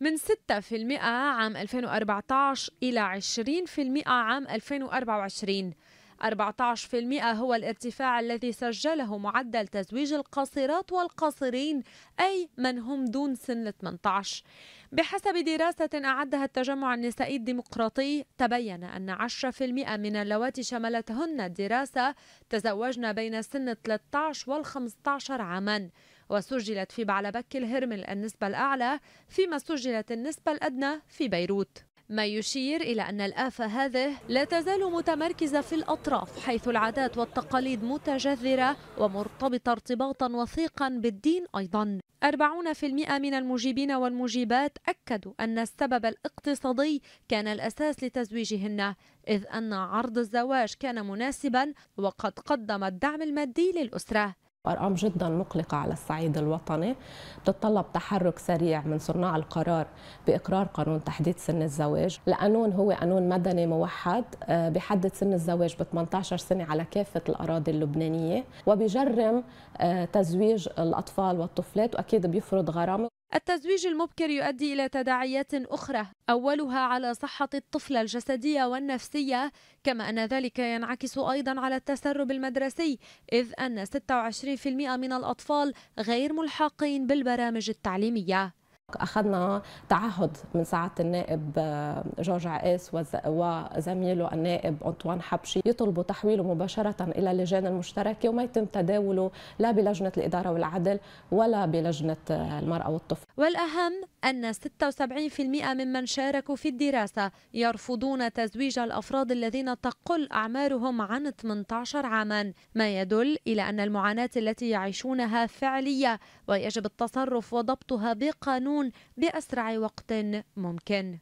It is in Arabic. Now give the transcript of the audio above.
من 6% عام 2014 إلى 20% عام 2024 14% هو الارتفاع الذي سجله معدل تزويج القاصرات والقاصرين أي من هم دون سن 18 بحسب دراسة أعدها التجمع النسائي الديمقراطي تبين أن 10% من اللواتي شملتهن الدراسة تزوجن بين سن 13 وال 15 عاماً وسجلت في بعلبك الهرمل النسبة الأعلى فيما سجلت النسبة الأدنى في بيروت ما يشير إلى أن الآفة هذه لا تزال متمركزة في الأطراف حيث العادات والتقاليد متجذرة ومرتبطة ارتباطا وثيقا بالدين أيضا 40% من المجيبين والمجيبات أكدوا أن السبب الاقتصادي كان الأساس لتزويجهن إذ أن عرض الزواج كان مناسبا وقد قدم الدعم المادي للأسرة أرقام جدا مقلقة على الصعيد الوطني تتطلب تحرك سريع من صناع القرار بإقرار قانون تحديد سن الزواج القانون هو قانون مدني موحد آه، بحدد سن الزواج ب 18 سنة على كافة الأراضي اللبنانية وبيجرم آه، تزويج الأطفال والطفلات وأكيد بيفرض غرامة التزويج المبكر يؤدي إلى تداعيات أخرى أولها على صحة الطفلة الجسدية والنفسية كما أن ذلك ينعكس أيضا على التسرب المدرسي إذ أن 26% من الأطفال غير ملحقين بالبرامج التعليمية اخذنا تعهد من سعاده النائب آه، جورج عقاس وزميله النائب انطوان حبشي يطلبوا تحويله مباشره الى اللجان المشتركه وما يتم تداوله لا بلجنه الاداره والعدل ولا بلجنه آه، المراه والطفل. والاهم ان 76% ممن شاركوا في الدراسه يرفضون تزويج الافراد الذين تقل اعمارهم عن 18 عاما، ما يدل الى ان المعاناه التي يعيشونها فعليه ويجب التصرف وضبطها بقانون بأسرع وقت ممكن